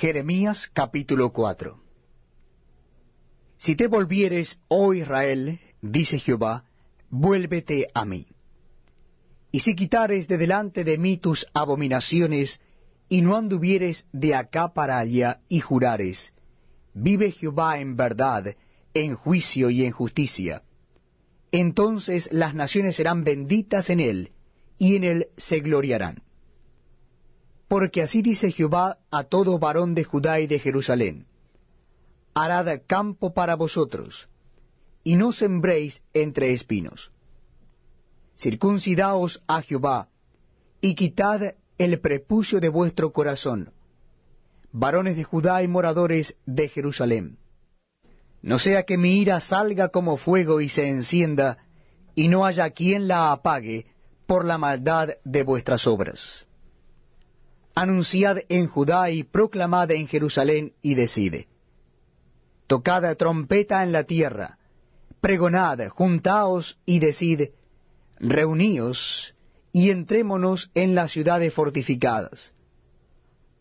Jeremías capítulo 4 Si te volvieres, oh Israel, dice Jehová, vuélvete a mí. Y si quitares de delante de mí tus abominaciones, y no anduvieres de acá para allá, y jurares, vive Jehová en verdad, en juicio y en justicia. Entonces las naciones serán benditas en él, y en él se gloriarán. Porque así dice Jehová a todo varón de Judá y de Jerusalén, harad campo para vosotros, y no sembréis entre espinos. Circuncidaos a Jehová, y quitad el prepucio de vuestro corazón, varones de Judá y moradores de Jerusalén. No sea que mi ira salga como fuego y se encienda, y no haya quien la apague por la maldad de vuestras obras anunciad en Judá y proclamad en Jerusalén y decide. Tocad trompeta en la tierra, pregonad, juntaos y decid, reuníos y entrémonos en las ciudades fortificadas.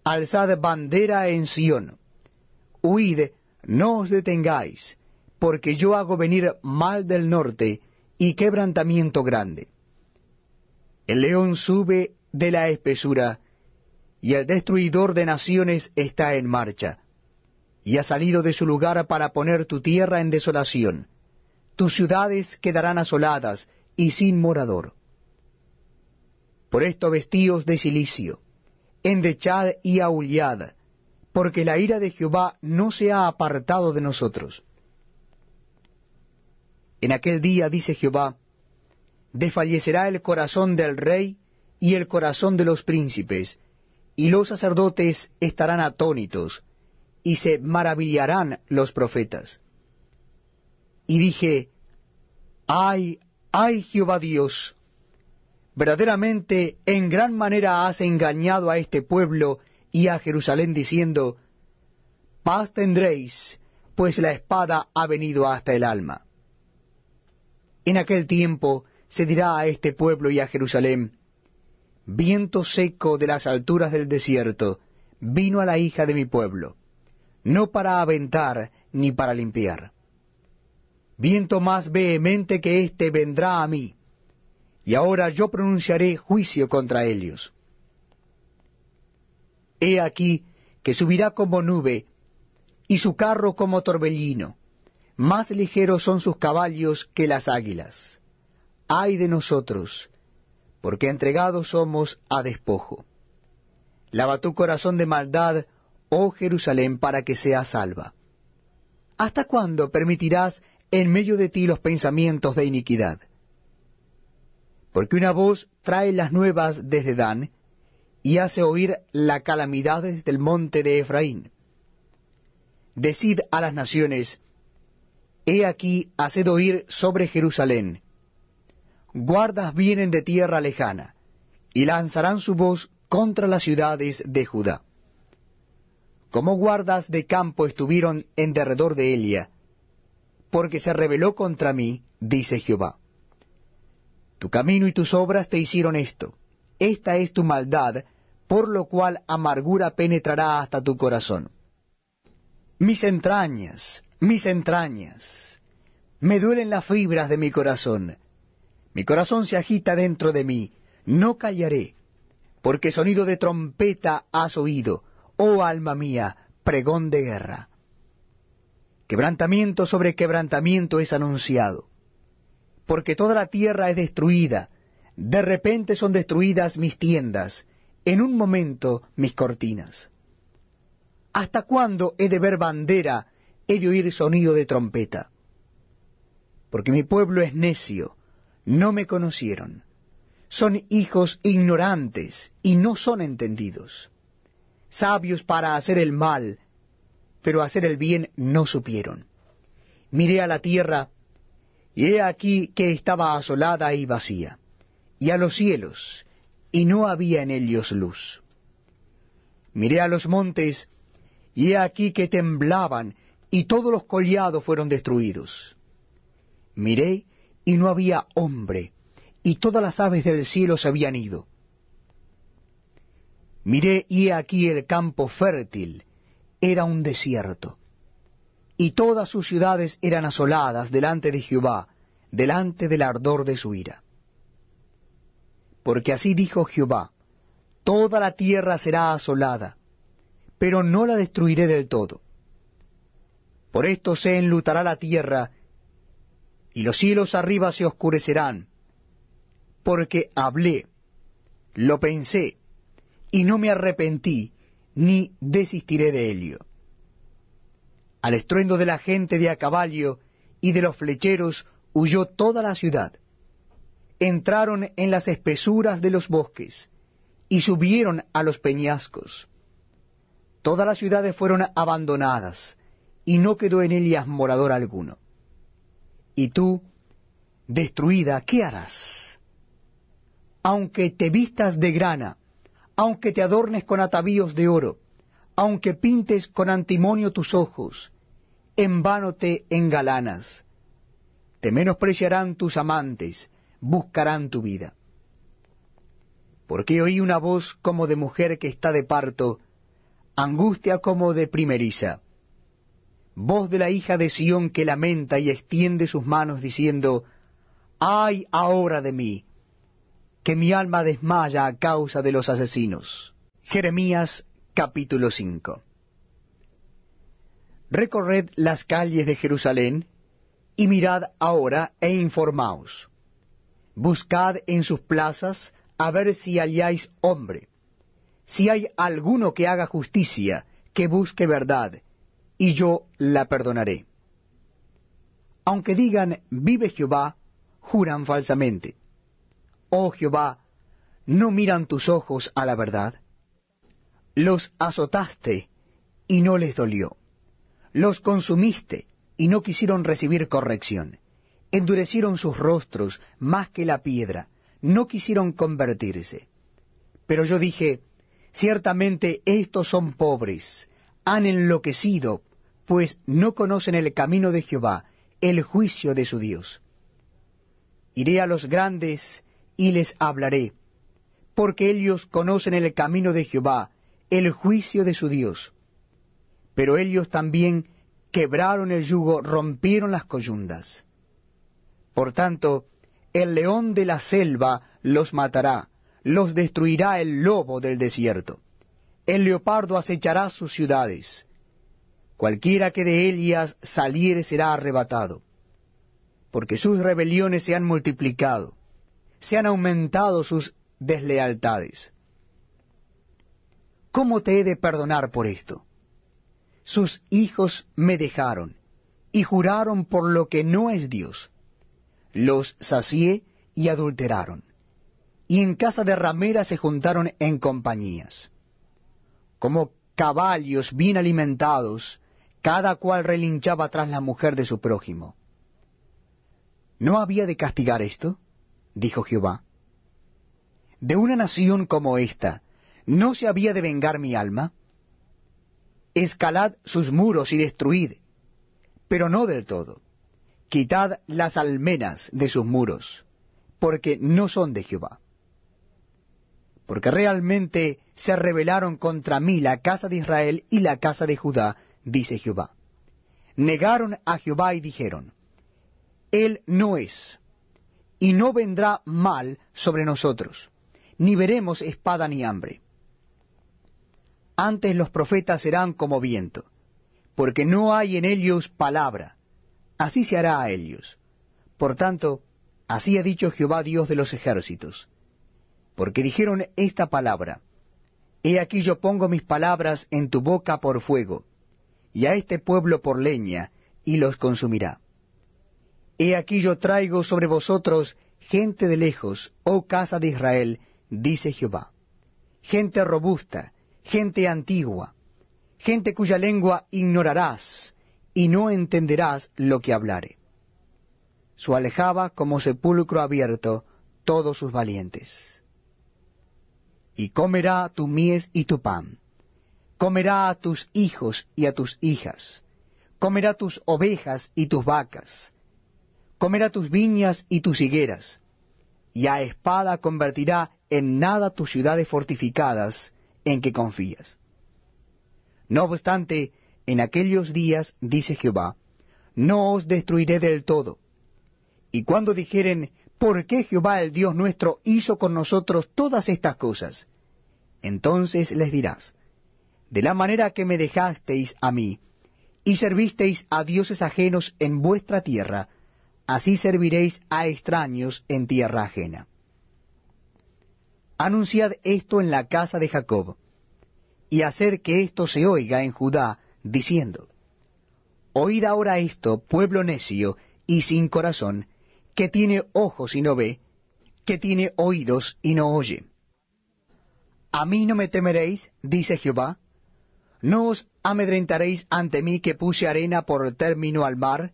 Alzad bandera en Sión, huid, no os detengáis, porque yo hago venir mal del norte y quebrantamiento grande. El león sube de la espesura, y el destruidor de naciones está en marcha, y ha salido de su lugar para poner tu tierra en desolación. Tus ciudades quedarán asoladas y sin morador. Por esto vestíos de silicio, endechad y aullad, porque la ira de Jehová no se ha apartado de nosotros. En aquel día, dice Jehová, desfallecerá el corazón del rey y el corazón de los príncipes, y los sacerdotes estarán atónitos, y se maravillarán los profetas. Y dije, Ay, ay Jehová Dios, verdaderamente en gran manera has engañado a este pueblo y a Jerusalén diciendo, Paz tendréis, pues la espada ha venido hasta el alma. En aquel tiempo se dirá a este pueblo y a Jerusalén, viento seco de las alturas del desierto, vino a la hija de mi pueblo, no para aventar ni para limpiar. Viento más vehemente que éste vendrá a mí, y ahora yo pronunciaré juicio contra ellos. He aquí que subirá como nube, y su carro como torbellino. Más ligeros son sus caballos que las águilas. Ay de nosotros, porque entregados somos a despojo. Lava tu corazón de maldad, oh Jerusalén, para que seas salva. ¿Hasta cuándo permitirás en medio de ti los pensamientos de iniquidad? Porque una voz trae las nuevas desde Dan, y hace oír la calamidad desde el monte de Efraín. Decid a las naciones, He aquí, haced oír sobre Jerusalén, guardas vienen de tierra lejana, y lanzarán su voz contra las ciudades de Judá. Como guardas de campo estuvieron en derredor de Elia, porque se rebeló contra mí, dice Jehová. Tu camino y tus obras te hicieron esto. Esta es tu maldad, por lo cual amargura penetrará hasta tu corazón. Mis entrañas, mis entrañas, me duelen las fibras de mi corazón mi corazón se agita dentro de mí, no callaré, porque sonido de trompeta has oído, oh alma mía, pregón de guerra. Quebrantamiento sobre quebrantamiento es anunciado, porque toda la tierra es destruida, de repente son destruidas mis tiendas, en un momento mis cortinas. ¿Hasta cuándo he de ver bandera, he de oír sonido de trompeta? Porque mi pueblo es necio, no me conocieron. Son hijos ignorantes y no son entendidos. Sabios para hacer el mal, pero hacer el bien no supieron. Miré a la tierra, y he aquí que estaba asolada y vacía, y a los cielos, y no había en ellos luz. Miré a los montes, y he aquí que temblaban, y todos los collados fueron destruidos. Miré, y no había hombre, y todas las aves del cielo se habían ido. Miré y he aquí el campo fértil, era un desierto, y todas sus ciudades eran asoladas delante de Jehová, delante del ardor de su ira. Porque así dijo Jehová, toda la tierra será asolada, pero no la destruiré del todo. Por esto se enlutará la tierra y los cielos arriba se oscurecerán, porque hablé, lo pensé, y no me arrepentí, ni desistiré de ello. Al estruendo de la gente de a caballo y de los flecheros huyó toda la ciudad. Entraron en las espesuras de los bosques, y subieron a los peñascos. Todas las ciudades fueron abandonadas, y no quedó en ellas morador alguno. Y tú, destruida, ¿qué harás? Aunque te vistas de grana, aunque te adornes con atavíos de oro, aunque pintes con antimonio tus ojos, en vano te engalanas. Te menospreciarán tus amantes, buscarán tu vida. Porque oí una voz como de mujer que está de parto, angustia como de primeriza voz de la hija de Sión que lamenta y extiende sus manos diciendo, ay ahora de mí, que mi alma desmaya a causa de los asesinos. Jeremías capítulo 5 Recorred las calles de Jerusalén y mirad ahora e informaos. Buscad en sus plazas a ver si halláis hombre, si hay alguno que haga justicia, que busque verdad, y yo la perdonaré. Aunque digan, vive Jehová, juran falsamente. Oh Jehová, no miran tus ojos a la verdad. Los azotaste y no les dolió. Los consumiste y no quisieron recibir corrección. Endurecieron sus rostros más que la piedra, no quisieron convertirse. Pero yo dije, ciertamente estos son pobres, han enloquecido, pues no conocen el camino de Jehová, el juicio de su Dios. Iré a los grandes y les hablaré, porque ellos conocen el camino de Jehová, el juicio de su Dios. Pero ellos también quebraron el yugo, rompieron las coyundas. Por tanto, el león de la selva los matará, los destruirá el lobo del desierto. El leopardo acechará sus ciudades Cualquiera que de ellas saliere será arrebatado, porque sus rebeliones se han multiplicado, se han aumentado sus deslealtades. ¿Cómo te he de perdonar por esto? Sus hijos me dejaron, y juraron por lo que no es Dios. Los sacié y adulteraron, y en casa de ramera se juntaron en compañías. Como caballos bien alimentados, cada cual relinchaba tras la mujer de su prójimo. ¿No había de castigar esto? dijo Jehová. De una nación como esta, ¿no se había de vengar mi alma? Escalad sus muros y destruid, pero no del todo. Quitad las almenas de sus muros, porque no son de Jehová. Porque realmente se rebelaron contra mí la casa de Israel y la casa de Judá, dice Jehová. Negaron a Jehová y dijeron, Él no es, y no vendrá mal sobre nosotros, ni veremos espada ni hambre. Antes los profetas serán como viento, porque no hay en ellos palabra, así se hará a ellos. Por tanto, así ha dicho Jehová Dios de los ejércitos, porque dijeron esta palabra, He aquí yo pongo mis palabras en tu boca por fuego, y a este pueblo por leña, y los consumirá. He aquí yo traigo sobre vosotros gente de lejos, oh casa de Israel, dice Jehová, gente robusta, gente antigua, gente cuya lengua ignorarás, y no entenderás lo que hablaré. Su alejaba como sepulcro abierto todos sus valientes. Y comerá tu mies y tu pan comerá a tus hijos y a tus hijas, comerá tus ovejas y tus vacas, comerá tus viñas y tus higueras, y a espada convertirá en nada tus ciudades fortificadas en que confías. No obstante, en aquellos días, dice Jehová, no os destruiré del todo. Y cuando dijeren, ¿por qué Jehová el Dios nuestro hizo con nosotros todas estas cosas? Entonces les dirás, de la manera que me dejasteis a mí, y servisteis a dioses ajenos en vuestra tierra, así serviréis a extraños en tierra ajena. Anunciad esto en la casa de Jacob, y hacer que esto se oiga en Judá, diciendo, Oíd ahora esto, pueblo necio y sin corazón, que tiene ojos y no ve, que tiene oídos y no oye. A mí no me temeréis, dice Jehová, no os amedrentaréis ante mí que puse arena por término al mar,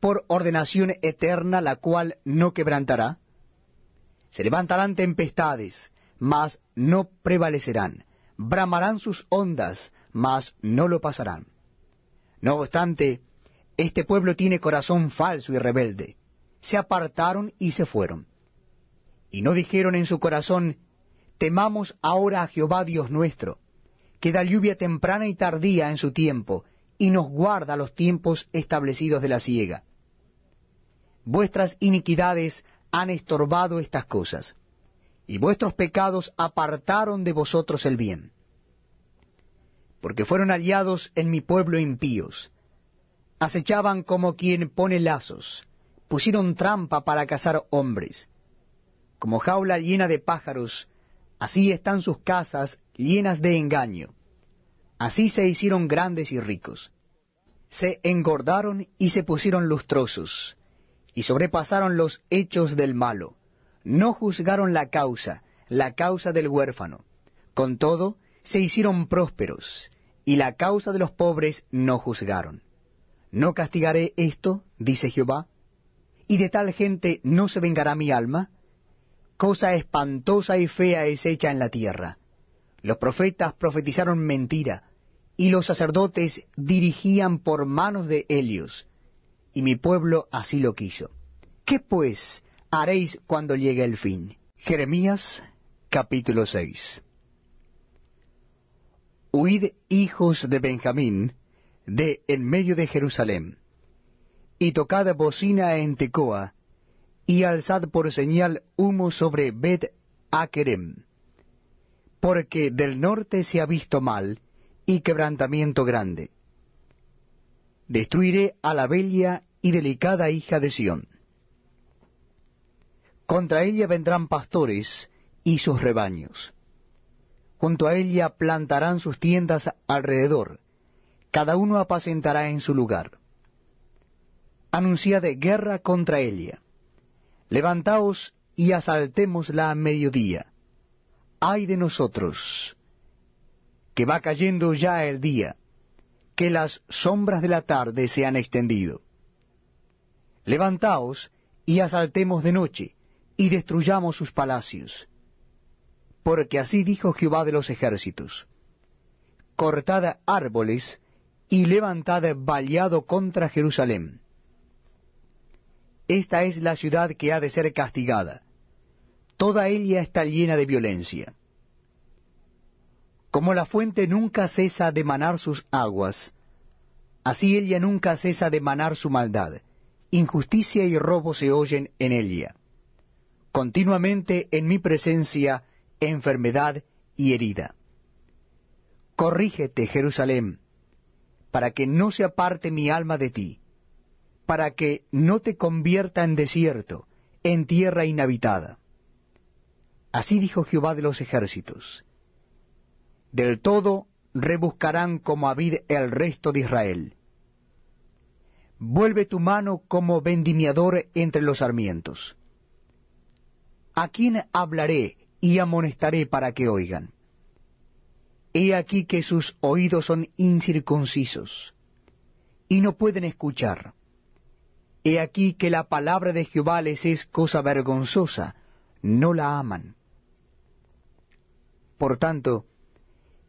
por ordenación eterna la cual no quebrantará. Se levantarán tempestades, mas no prevalecerán. Bramarán sus ondas, mas no lo pasarán. No obstante, este pueblo tiene corazón falso y rebelde. Se apartaron y se fueron. Y no dijeron en su corazón, temamos ahora a Jehová Dios nuestro que da lluvia temprana y tardía en su tiempo, y nos guarda los tiempos establecidos de la siega. Vuestras iniquidades han estorbado estas cosas, y vuestros pecados apartaron de vosotros el bien. Porque fueron aliados en mi pueblo impíos, acechaban como quien pone lazos, pusieron trampa para cazar hombres, como jaula llena de pájaros, así están sus casas llenas de engaño. Así se hicieron grandes y ricos. Se engordaron y se pusieron lustrosos, y sobrepasaron los hechos del malo. No juzgaron la causa, la causa del huérfano. Con todo, se hicieron prósperos, y la causa de los pobres no juzgaron. ¿No castigaré esto? dice Jehová. ¿Y de tal gente no se vengará mi alma? Cosa espantosa y fea es hecha en la tierra los profetas profetizaron mentira, y los sacerdotes dirigían por manos de Helios, y mi pueblo así lo quiso. ¿Qué pues haréis cuando llegue el fin? Jeremías capítulo 6 Huid, hijos de Benjamín, de en medio de Jerusalén, y tocad bocina en Tecoa, y alzad por señal humo sobre Bet Akerem porque del norte se ha visto mal y quebrantamiento grande. Destruiré a la bella y delicada hija de Sión. Contra ella vendrán pastores y sus rebaños. Junto a ella plantarán sus tiendas alrededor, cada uno apacentará en su lugar. Anunciad guerra contra ella. Levantaos y asaltémosla a mediodía hay de nosotros, que va cayendo ya el día, que las sombras de la tarde se han extendido. Levantaos y asaltemos de noche, y destruyamos sus palacios. Porque así dijo Jehová de los ejércitos, Cortada árboles y levantad vallado contra Jerusalén. Esta es la ciudad que ha de ser castigada toda ella está llena de violencia. Como la fuente nunca cesa de manar sus aguas, así ella nunca cesa de manar su maldad. Injusticia y robo se oyen en ella. Continuamente en mi presencia enfermedad y herida. Corrígete, Jerusalén, para que no se aparte mi alma de ti, para que no te convierta en desierto, en tierra inhabitada. Así dijo Jehová de los ejércitos. Del todo rebuscarán como a el resto de Israel. Vuelve tu mano como vendimiador entre los sarmientos. ¿A quién hablaré y amonestaré para que oigan? He aquí que sus oídos son incircuncisos, y no pueden escuchar. He aquí que la palabra de Jehová les es cosa vergonzosa, no la aman. Por tanto,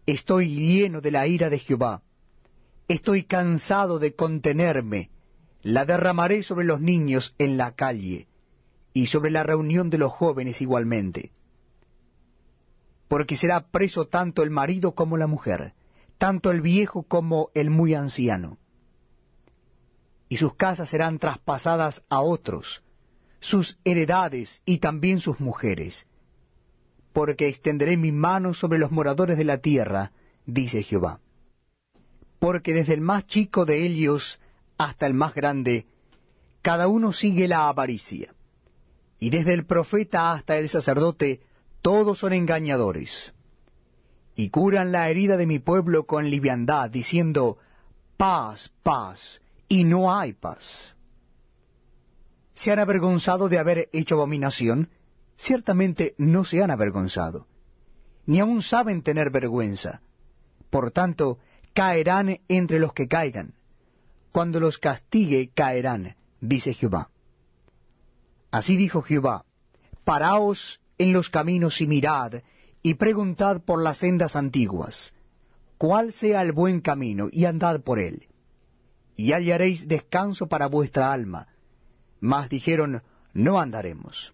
estoy lleno de la ira de Jehová, estoy cansado de contenerme, la derramaré sobre los niños en la calle, y sobre la reunión de los jóvenes igualmente. Porque será preso tanto el marido como la mujer, tanto el viejo como el muy anciano. Y sus casas serán traspasadas a otros, sus heredades y también sus mujeres, porque extenderé mi mano sobre los moradores de la tierra, dice Jehová. Porque desde el más chico de ellos hasta el más grande, cada uno sigue la avaricia. Y desde el profeta hasta el sacerdote, todos son engañadores. Y curan la herida de mi pueblo con liviandad, diciendo, paz, paz, y no hay paz. Se han avergonzado de haber hecho abominación, ciertamente no se han avergonzado, ni aun saben tener vergüenza. Por tanto, caerán entre los que caigan. Cuando los castigue, caerán, dice Jehová. Así dijo Jehová, Paraos en los caminos y mirad, y preguntad por las sendas antiguas, cuál sea el buen camino, y andad por él. Y hallaréis descanso para vuestra alma. Mas dijeron, no andaremos.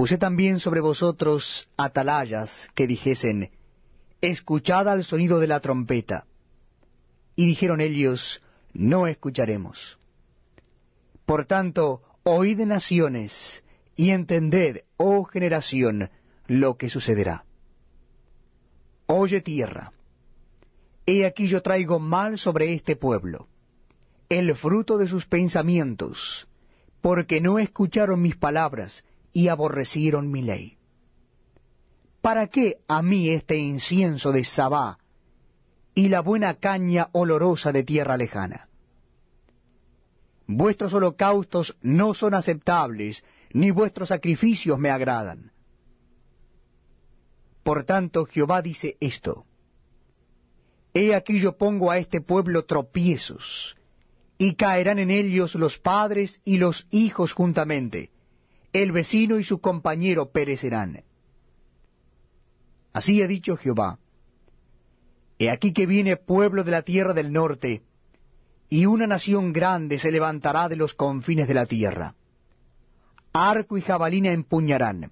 Puse también sobre vosotros atalayas que dijesen, Escuchad al sonido de la trompeta. Y dijeron ellos, No escucharemos. Por tanto, oíd naciones, y entended, oh generación, lo que sucederá. Oye tierra, he aquí yo traigo mal sobre este pueblo, el fruto de sus pensamientos, porque no escucharon mis palabras, y aborrecieron mi ley. ¿Para qué a mí este incienso de Sabá y la buena caña olorosa de tierra lejana? Vuestros holocaustos no son aceptables, ni vuestros sacrificios me agradan. Por tanto, Jehová dice esto, He aquí yo pongo a este pueblo tropiezos, y caerán en ellos los padres y los hijos juntamente, el vecino y su compañero perecerán. Así ha dicho Jehová. He aquí que viene pueblo de la tierra del norte, y una nación grande se levantará de los confines de la tierra. Arco y jabalina empuñarán,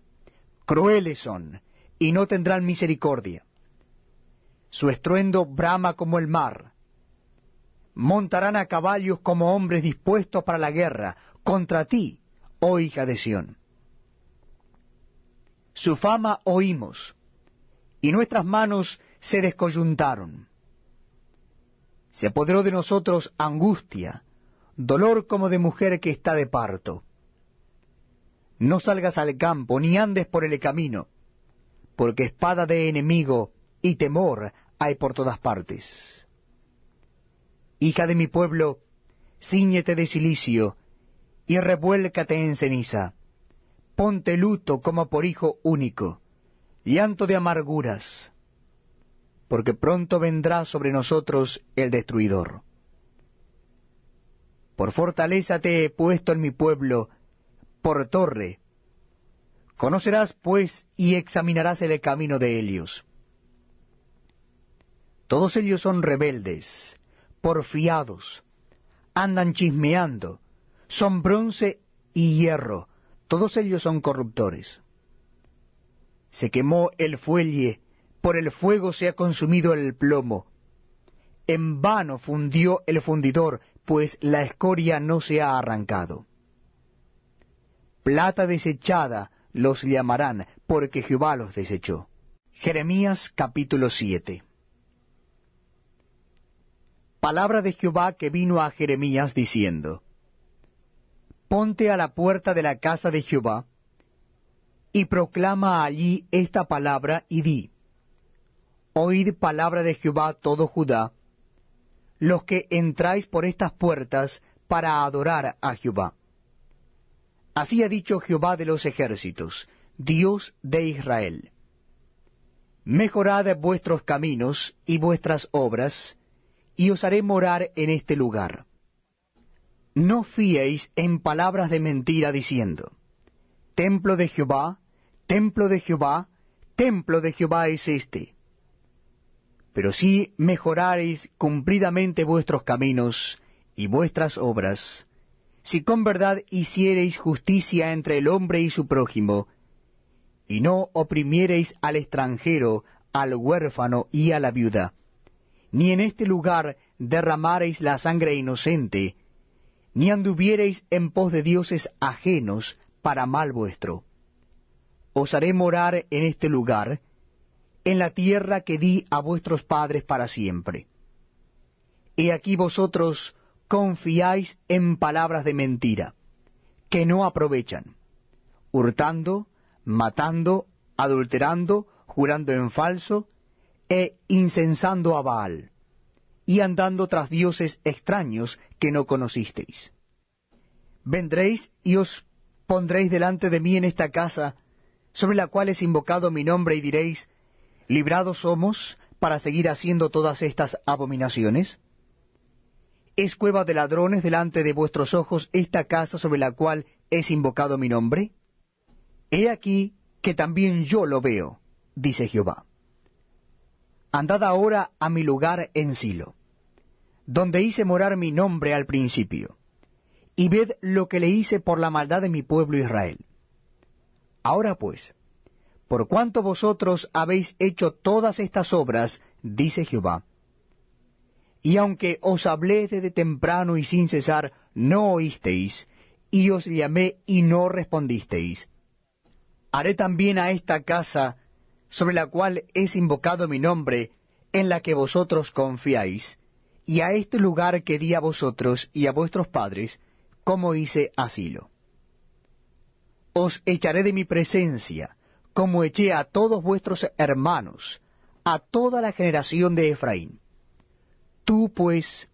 crueles son, y no tendrán misericordia. Su estruendo brama como el mar. Montarán a caballos como hombres dispuestos para la guerra, contra ti, oh hija de Sión. Su fama oímos, y nuestras manos se descoyuntaron. Se apoderó de nosotros angustia, dolor como de mujer que está de parto. No salgas al campo, ni andes por el camino, porque espada de enemigo y temor hay por todas partes. Hija de mi pueblo, ciñete de cilicio, y revuélcate en ceniza. Ponte luto como por hijo único, llanto de amarguras, porque pronto vendrá sobre nosotros el destruidor. Por fortaleza te he puesto en mi pueblo, por torre. Conocerás pues y examinarás el camino de Helios. Todos ellos son rebeldes, porfiados, andan chismeando, son bronce y hierro, todos ellos son corruptores. Se quemó el fuelle, por el fuego se ha consumido el plomo. En vano fundió el fundidor, pues la escoria no se ha arrancado. Plata desechada los llamarán, porque Jehová los desechó. Jeremías capítulo 7 Palabra de Jehová que vino a Jeremías diciendo, ponte a la puerta de la casa de Jehová, y proclama allí esta palabra y di, Oíd palabra de Jehová todo Judá, los que entráis por estas puertas para adorar a Jehová. Así ha dicho Jehová de los ejércitos, Dios de Israel. Mejorad vuestros caminos y vuestras obras, y os haré morar en este lugar. No fiéis en palabras de mentira diciendo, Templo de Jehová, templo de Jehová, templo de Jehová es este. Pero si mejorareis cumplidamente vuestros caminos y vuestras obras, si con verdad hiciereis justicia entre el hombre y su prójimo, y no oprimiereis al extranjero, al huérfano y a la viuda, ni en este lugar derramareis la sangre inocente, ni anduviereis en pos de dioses ajenos para mal vuestro. Os haré morar en este lugar, en la tierra que di a vuestros padres para siempre. He aquí vosotros confiáis en palabras de mentira, que no aprovechan, hurtando, matando, adulterando, jurando en falso, e incensando a Baal y andando tras dioses extraños que no conocisteis. Vendréis y os pondréis delante de mí en esta casa, sobre la cual es invocado mi nombre, y diréis, librados somos para seguir haciendo todas estas abominaciones? ¿Es cueva de ladrones delante de vuestros ojos esta casa sobre la cual es invocado mi nombre? He aquí que también yo lo veo, dice Jehová. Andad ahora a mi lugar en Silo, donde hice morar mi nombre al principio, y ved lo que le hice por la maldad de mi pueblo Israel. Ahora pues, por cuanto vosotros habéis hecho todas estas obras, dice Jehová, y aunque os hablé desde temprano y sin cesar, no oísteis, y os llamé y no respondisteis. Haré también a esta casa, sobre la cual es invocado mi nombre, en la que vosotros confiáis, y a este lugar que di a vosotros y a vuestros padres, como hice asilo. Os echaré de mi presencia, como eché a todos vuestros hermanos, a toda la generación de Efraín. Tú, pues,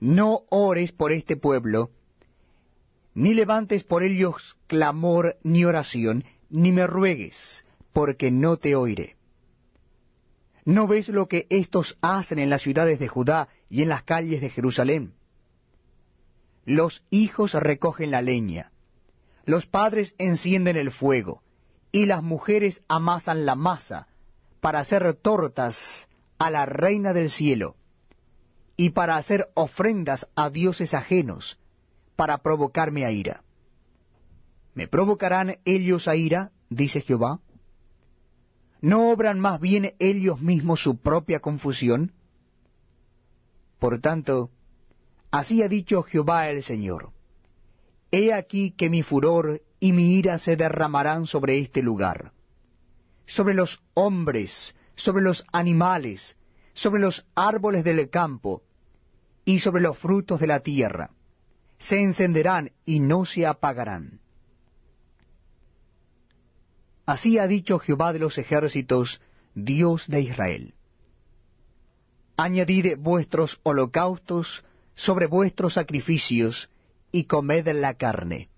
no ores por este pueblo, ni levantes por ellos clamor ni oración, ni me ruegues, porque no te oiré. ¿No ves lo que éstos hacen en las ciudades de Judá y en las calles de Jerusalén? Los hijos recogen la leña, los padres encienden el fuego, y las mujeres amasan la masa para hacer tortas a la reina del cielo, y para hacer ofrendas a dioses ajenos, para provocarme a ira. ¿Me provocarán ellos a ira? dice Jehová. ¿No obran más bien ellos mismos su propia confusión? Por tanto, así ha dicho Jehová el Señor. He aquí que mi furor y mi ira se derramarán sobre este lugar, sobre los hombres, sobre los animales, sobre los árboles del campo, y sobre los frutos de la tierra. Se encenderán y no se apagarán. Así ha dicho Jehová de los ejércitos, Dios de Israel. Añadid vuestros holocaustos sobre vuestros sacrificios, y comed la carne.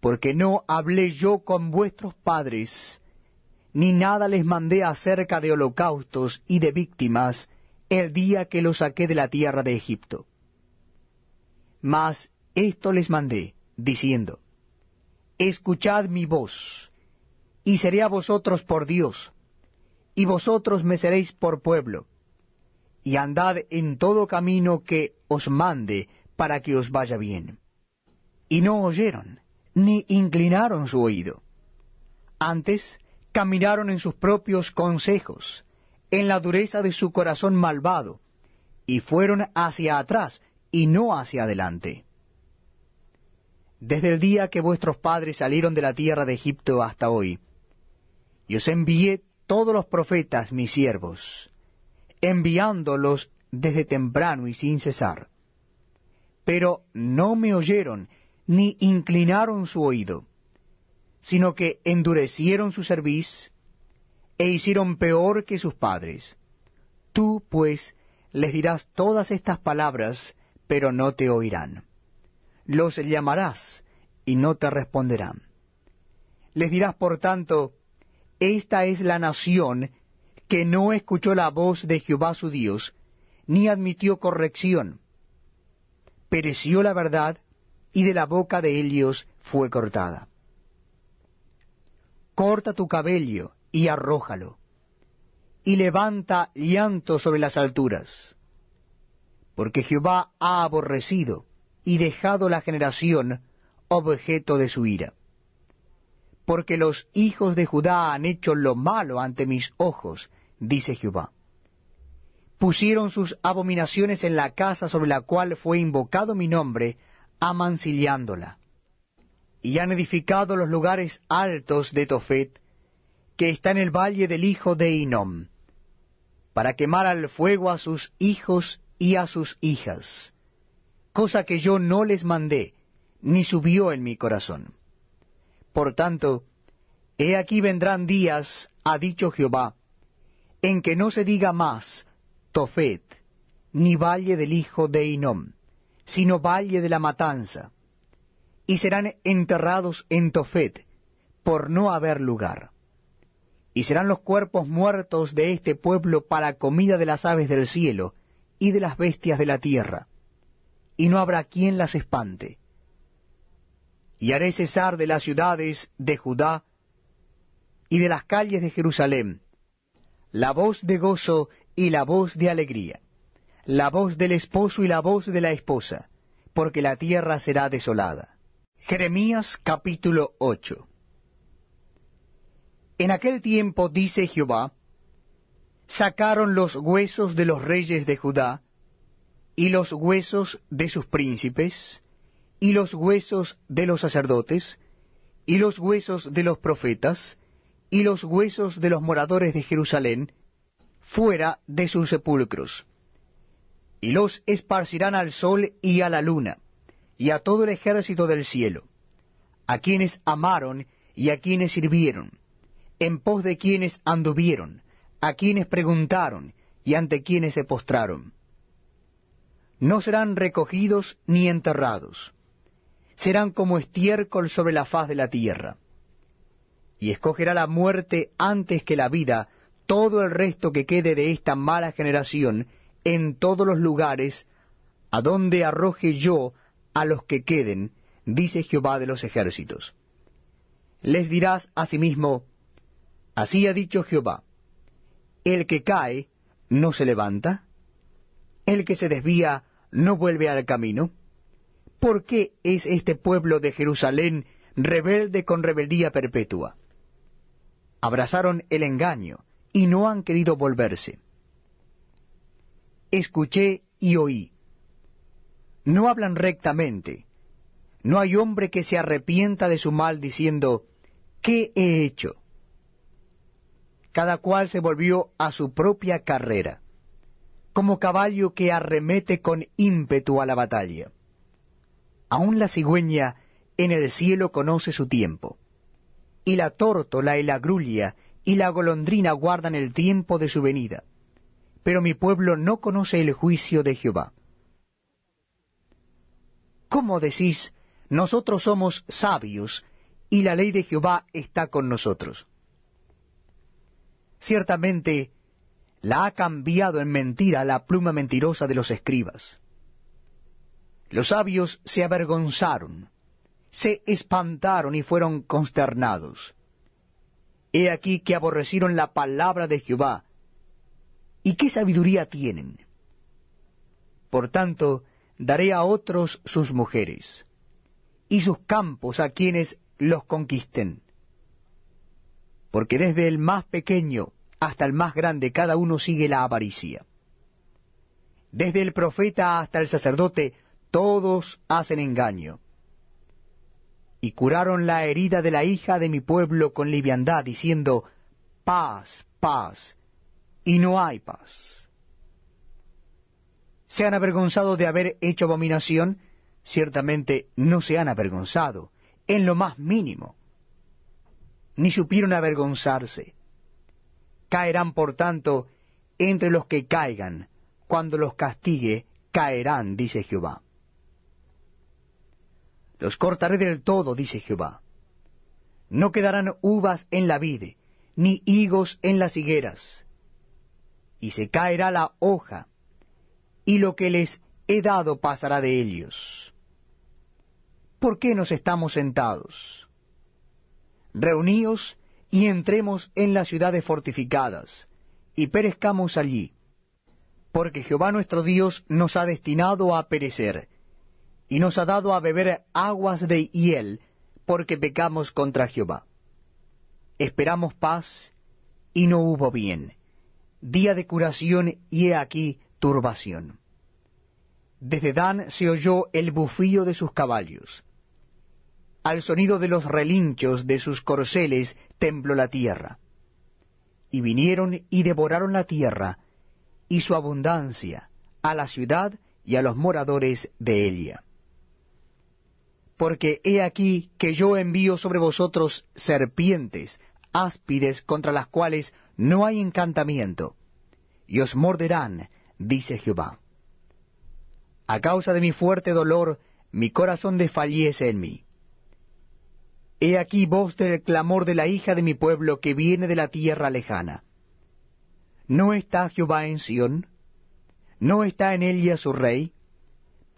Porque no hablé yo con vuestros padres, ni nada les mandé acerca de holocaustos y de víctimas el día que los saqué de la tierra de Egipto. Mas esto les mandé, diciendo, Escuchad mi voz, y seré a vosotros por Dios, y vosotros me seréis por pueblo, y andad en todo camino que os mande para que os vaya bien. Y no oyeron, ni inclinaron su oído. Antes caminaron en sus propios consejos, en la dureza de su corazón malvado, y fueron hacia atrás y no hacia adelante. Desde el día que vuestros padres salieron de la tierra de Egipto hasta hoy, y os envié todos los profetas, mis siervos, enviándolos desde temprano y sin cesar. Pero no me oyeron, ni inclinaron su oído, sino que endurecieron su cerviz, e hicieron peor que sus padres. Tú, pues, les dirás todas estas palabras, pero no te oirán. Los llamarás, y no te responderán. Les dirás, por tanto, esta es la nación que no escuchó la voz de Jehová su Dios, ni admitió corrección. Pereció la verdad, y de la boca de ellos fue cortada. Corta tu cabello y arrójalo, y levanta llanto sobre las alturas, porque Jehová ha aborrecido y dejado la generación objeto de su ira porque los hijos de Judá han hecho lo malo ante mis ojos, dice Jehová. Pusieron sus abominaciones en la casa sobre la cual fue invocado mi nombre, amancillándola. Y han edificado los lugares altos de Tofet, que está en el valle del hijo de Inom, para quemar al fuego a sus hijos y a sus hijas, cosa que yo no les mandé, ni subió en mi corazón. Por tanto, he aquí vendrán días, ha dicho Jehová, en que no se diga más Tofet, ni valle del hijo de Inom, sino valle de la matanza, y serán enterrados en Tofet, por no haber lugar. Y serán los cuerpos muertos de este pueblo para comida de las aves del cielo y de las bestias de la tierra, y no habrá quien las espante y haré cesar de las ciudades de Judá y de las calles de Jerusalén la voz de gozo y la voz de alegría, la voz del esposo y la voz de la esposa, porque la tierra será desolada. Jeremías capítulo 8 En aquel tiempo, dice Jehová, sacaron los huesos de los reyes de Judá, y los huesos de sus príncipes, y los huesos de los sacerdotes, y los huesos de los profetas, y los huesos de los moradores de Jerusalén, fuera de sus sepulcros. Y los esparcirán al sol y a la luna, y a todo el ejército del cielo, a quienes amaron y a quienes sirvieron, en pos de quienes anduvieron, a quienes preguntaron y ante quienes se postraron. No serán recogidos ni enterrados serán como estiércol sobre la faz de la tierra. Y escogerá la muerte antes que la vida todo el resto que quede de esta mala generación en todos los lugares a donde arroje yo a los que queden, dice Jehová de los ejércitos. Les dirás asimismo, así ha dicho Jehová, el que cae no se levanta, el que se desvía no vuelve al camino, ¿por qué es este pueblo de Jerusalén rebelde con rebeldía perpetua? Abrazaron el engaño y no han querido volverse. Escuché y oí. No hablan rectamente. No hay hombre que se arrepienta de su mal diciendo, ¿qué he hecho? Cada cual se volvió a su propia carrera, como caballo que arremete con ímpetu a la batalla aun la cigüeña en el cielo conoce su tiempo. Y la tórtola y la grulla y la golondrina guardan el tiempo de su venida. Pero mi pueblo no conoce el juicio de Jehová. ¿Cómo decís, nosotros somos sabios y la ley de Jehová está con nosotros? Ciertamente, la ha cambiado en mentira la pluma mentirosa de los escribas los sabios se avergonzaron, se espantaron y fueron consternados. He aquí que aborrecieron la palabra de Jehová. ¿Y qué sabiduría tienen? Por tanto, daré a otros sus mujeres, y sus campos a quienes los conquisten. Porque desde el más pequeño hasta el más grande cada uno sigue la avaricia. Desde el profeta hasta el sacerdote todos hacen engaño. Y curaron la herida de la hija de mi pueblo con liviandad, diciendo, paz, paz, y no hay paz. Se han avergonzado de haber hecho abominación, ciertamente no se han avergonzado, en lo más mínimo, ni supieron avergonzarse. Caerán, por tanto, entre los que caigan, cuando los castigue, caerán, dice Jehová. Los cortaré del todo, dice Jehová. No quedarán uvas en la vide, ni higos en las higueras. Y se caerá la hoja, y lo que les he dado pasará de ellos. ¿Por qué nos estamos sentados? Reuníos y entremos en las ciudades fortificadas, y perezcamos allí, porque Jehová nuestro Dios nos ha destinado a perecer y nos ha dado a beber aguas de hiel, porque pecamos contra Jehová. Esperamos paz, y no hubo bien, día de curación, y he aquí turbación. Desde Dan se oyó el bufío de sus caballos. Al sonido de los relinchos de sus corceles tembló la tierra. Y vinieron y devoraron la tierra, y su abundancia, a la ciudad y a los moradores de ella porque he aquí que yo envío sobre vosotros serpientes, áspides contra las cuales no hay encantamiento, y os morderán, dice Jehová. A causa de mi fuerte dolor, mi corazón desfallece en mí. He aquí voz del clamor de la hija de mi pueblo que viene de la tierra lejana. ¿No está Jehová en Sión? ¿No está en ella su rey?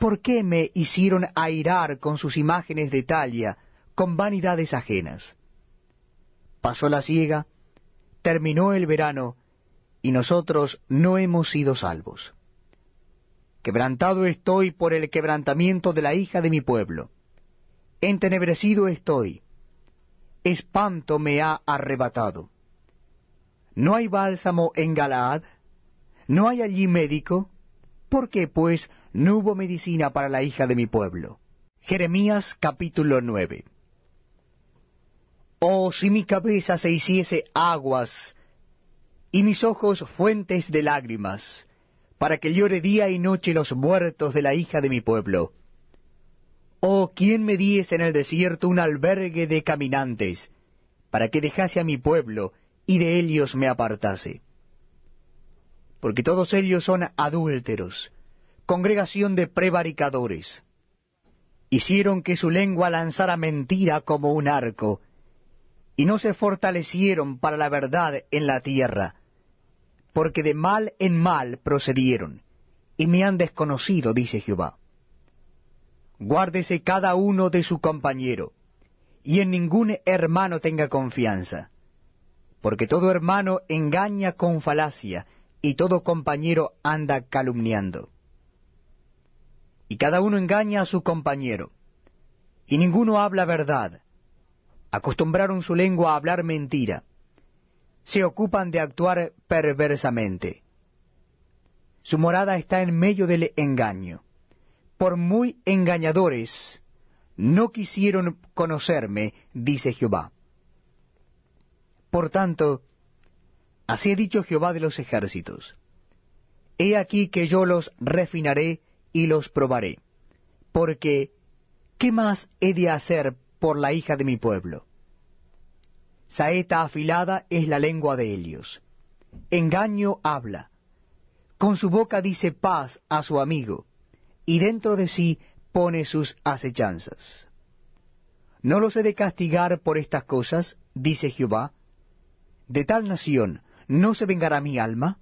¿Por qué me hicieron airar con sus imágenes de talla, con vanidades ajenas? Pasó la siega, terminó el verano, y nosotros no hemos sido salvos. Quebrantado estoy por el quebrantamiento de la hija de mi pueblo. Entenebrecido estoy. Espanto me ha arrebatado. No hay bálsamo en Galaad, no hay allí médico, ¿Por qué, pues, no hubo medicina para la hija de mi pueblo? Jeremías capítulo 9. Oh, si mi cabeza se hiciese aguas, y mis ojos fuentes de lágrimas, para que llore día y noche los muertos de la hija de mi pueblo. Oh, ¿quién me diese en el desierto un albergue de caminantes, para que dejase a mi pueblo y de ellos me apartase? porque todos ellos son adúlteros, congregación de prevaricadores. Hicieron que su lengua lanzara mentira como un arco, y no se fortalecieron para la verdad en la tierra, porque de mal en mal procedieron, y me han desconocido, dice Jehová. Guárdese cada uno de su compañero, y en ningún hermano tenga confianza, porque todo hermano engaña con falacia, y todo compañero anda calumniando. Y cada uno engaña a su compañero, y ninguno habla verdad. Acostumbraron su lengua a hablar mentira. Se ocupan de actuar perversamente. Su morada está en medio del engaño. Por muy engañadores, no quisieron conocerme, dice Jehová. Por tanto, Así ha dicho Jehová de los ejércitos. He aquí que yo los refinaré y los probaré, porque ¿qué más he de hacer por la hija de mi pueblo? Saeta afilada es la lengua de ellos. Engaño habla. Con su boca dice paz a su amigo, y dentro de sí pone sus acechanzas. No los he de castigar por estas cosas, dice Jehová, de tal nación ¿No se vengará mi alma?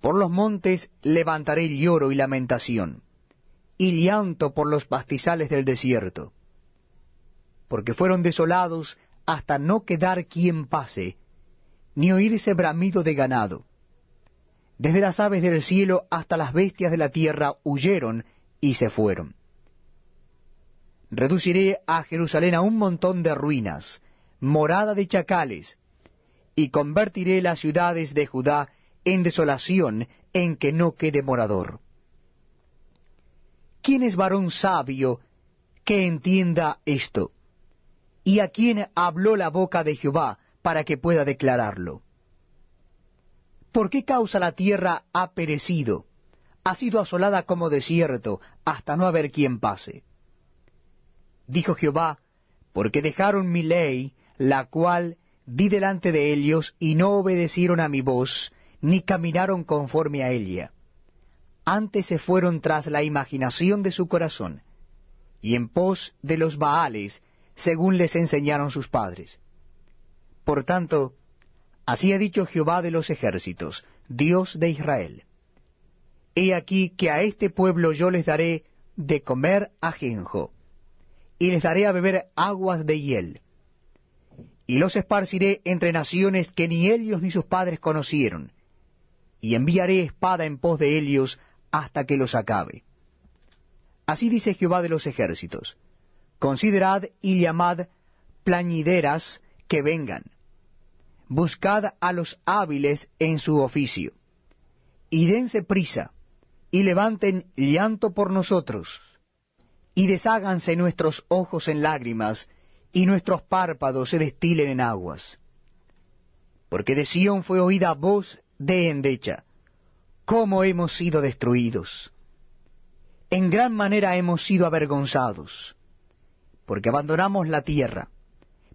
Por los montes levantaré lloro y lamentación, y llanto por los pastizales del desierto, porque fueron desolados hasta no quedar quien pase, ni oírse bramido de ganado. Desde las aves del cielo hasta las bestias de la tierra huyeron y se fueron. Reduciré a Jerusalén a un montón de ruinas, morada de chacales, y convertiré las ciudades de Judá en desolación en que no quede morador. ¿Quién es varón sabio que entienda esto? ¿Y a quién habló la boca de Jehová para que pueda declararlo? ¿Por qué causa la tierra ha perecido? Ha sido asolada como desierto, hasta no haber quien pase. Dijo Jehová, porque dejaron mi ley, la cual di delante de ellos, y no obedecieron a mi voz, ni caminaron conforme a ella. Antes se fueron tras la imaginación de su corazón, y en pos de los Baales, según les enseñaron sus padres. Por tanto, así ha dicho Jehová de los ejércitos, Dios de Israel. He aquí que a este pueblo yo les daré de comer ajenjo, y les daré a beber aguas de hiel y los esparciré entre naciones que ni ellos ni sus padres conocieron, y enviaré espada en pos de ellos hasta que los acabe. Así dice Jehová de los ejércitos, considerad y llamad plañideras que vengan, buscad a los hábiles en su oficio, y dense prisa, y levanten llanto por nosotros, y desháganse nuestros ojos en lágrimas, y nuestros párpados se destilen en aguas. Porque de Sión fue oída voz de endecha, cómo hemos sido destruidos. En gran manera hemos sido avergonzados, porque abandonamos la tierra,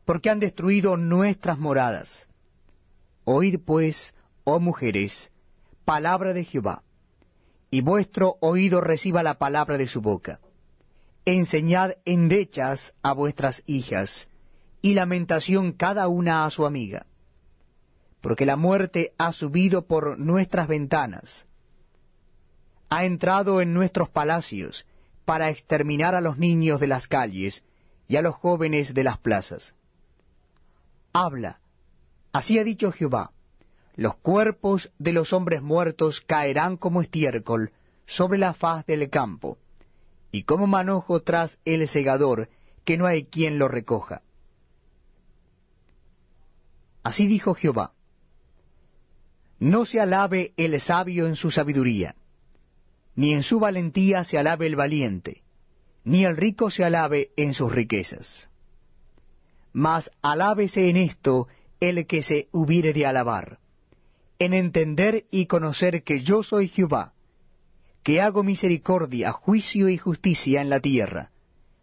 porque han destruido nuestras moradas. Oíd pues, oh mujeres, palabra de Jehová, y vuestro oído reciba la palabra de su boca enseñad endechas a vuestras hijas, y lamentación cada una a su amiga. Porque la muerte ha subido por nuestras ventanas, ha entrado en nuestros palacios para exterminar a los niños de las calles y a los jóvenes de las plazas. Habla, así ha dicho Jehová, los cuerpos de los hombres muertos caerán como estiércol sobre la faz del campo y como manojo tras el segador, que no hay quien lo recoja. Así dijo Jehová, No se alabe el sabio en su sabiduría, ni en su valentía se alabe el valiente, ni el rico se alabe en sus riquezas. Mas alábese en esto el que se hubiere de alabar, en entender y conocer que yo soy Jehová, que hago misericordia, juicio y justicia en la tierra,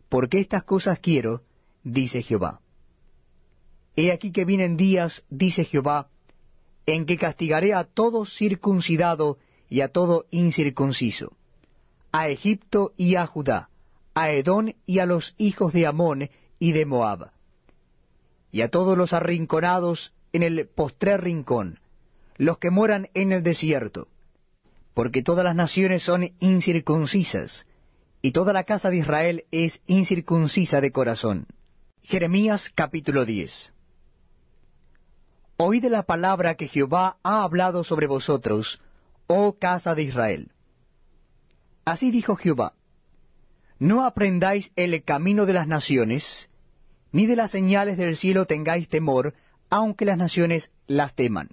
porque estas cosas quiero, dice Jehová. He aquí que vienen días, dice Jehová, en que castigaré a todo circuncidado y a todo incircunciso, a Egipto y a Judá, a Edón y a los hijos de Amón y de Moab, y a todos los arrinconados en el postrer rincón, los que moran en el desierto, porque todas las naciones son incircuncisas, y toda la casa de Israel es incircuncisa de corazón. Jeremías capítulo 10 Oíd la palabra que Jehová ha hablado sobre vosotros, oh casa de Israel. Así dijo Jehová, No aprendáis el camino de las naciones, ni de las señales del cielo tengáis temor, aunque las naciones las teman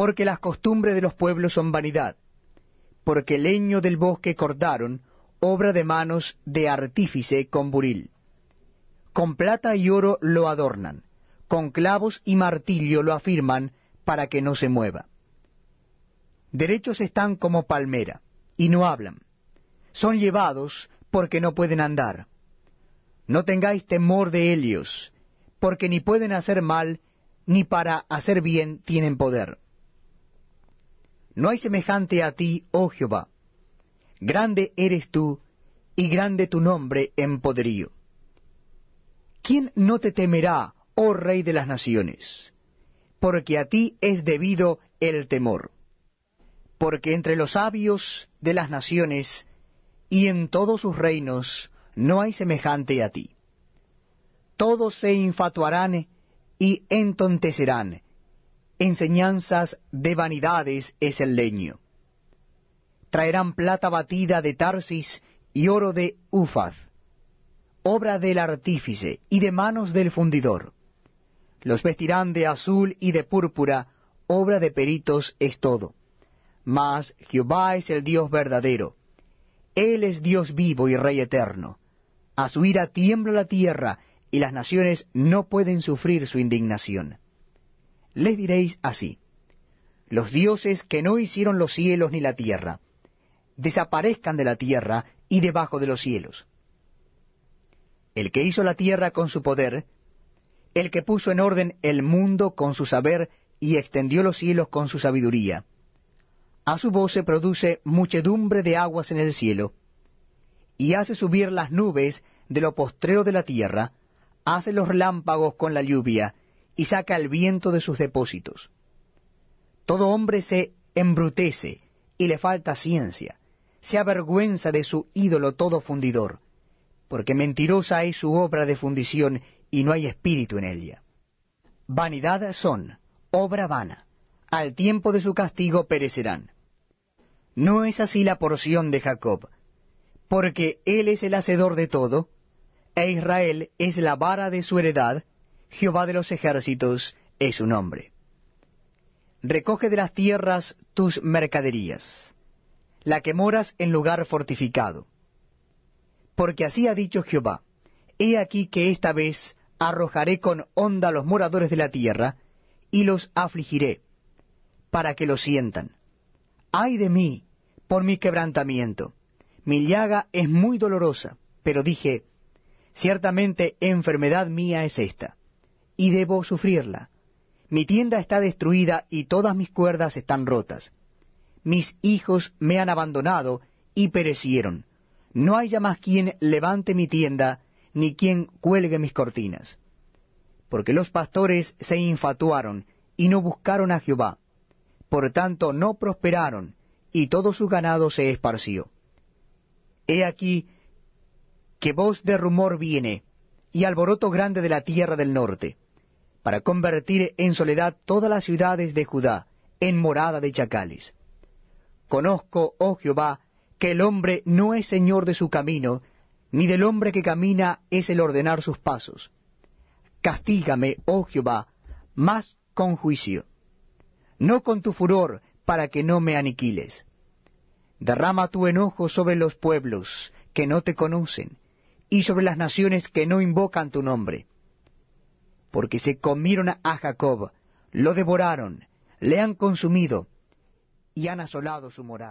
porque las costumbres de los pueblos son vanidad, porque leño del bosque cortaron, obra de manos de artífice con buril. Con plata y oro lo adornan, con clavos y martillo lo afirman para que no se mueva. Derechos están como palmera, y no hablan. Son llevados porque no pueden andar. No tengáis temor de helios, porque ni pueden hacer mal, ni para hacer bien tienen poder. No hay semejante a ti, oh Jehová. Grande eres tú, y grande tu nombre en poderío. ¿Quién no te temerá, oh Rey de las Naciones? Porque a ti es debido el temor. Porque entre los sabios de las naciones y en todos sus reinos no hay semejante a ti. Todos se infatuarán y entontecerán, enseñanzas de vanidades es el leño. Traerán plata batida de Tarsis y oro de Ufaz, obra del artífice y de manos del fundidor. Los vestirán de azul y de púrpura, obra de peritos es todo. Mas Jehová es el Dios verdadero. Él es Dios vivo y Rey eterno. A su ira tiembla la tierra, y las naciones no pueden sufrir su indignación les diréis así, los dioses que no hicieron los cielos ni la tierra, desaparezcan de la tierra y debajo de los cielos. El que hizo la tierra con su poder, el que puso en orden el mundo con su saber y extendió los cielos con su sabiduría. A su voz se produce muchedumbre de aguas en el cielo, y hace subir las nubes de lo postrero de la tierra, hace los lámpagos con la lluvia, y saca el viento de sus depósitos. Todo hombre se embrutece y le falta ciencia, se avergüenza de su ídolo todo fundidor, porque mentirosa es su obra de fundición y no hay espíritu en ella. Vanidad son, obra vana, al tiempo de su castigo perecerán. No es así la porción de Jacob, porque él es el hacedor de todo, e Israel es la vara de su heredad, Jehová de los ejércitos es su nombre. Recoge de las tierras tus mercaderías, la que moras en lugar fortificado. Porque así ha dicho Jehová, he aquí que esta vez arrojaré con onda los moradores de la tierra, y los afligiré, para que lo sientan. Ay de mí, por mi quebrantamiento. Mi llaga es muy dolorosa, pero dije, ciertamente enfermedad mía es esta y debo sufrirla. Mi tienda está destruida y todas mis cuerdas están rotas. Mis hijos me han abandonado y perecieron. No hay ya más quien levante mi tienda, ni quien cuelgue mis cortinas. Porque los pastores se infatuaron y no buscaron a Jehová. Por tanto no prosperaron, y todo su ganado se esparció. He aquí que voz de rumor viene, y alboroto grande de la tierra del norte para convertir en soledad todas las ciudades de Judá en morada de chacales. Conozco, oh Jehová, que el hombre no es señor de su camino, ni del hombre que camina es el ordenar sus pasos. Castígame, oh Jehová, más con juicio, no con tu furor, para que no me aniquiles. Derrama tu enojo sobre los pueblos que no te conocen, y sobre las naciones que no invocan tu nombre porque se comieron a Jacob, lo devoraron, le han consumido y han asolado su morada.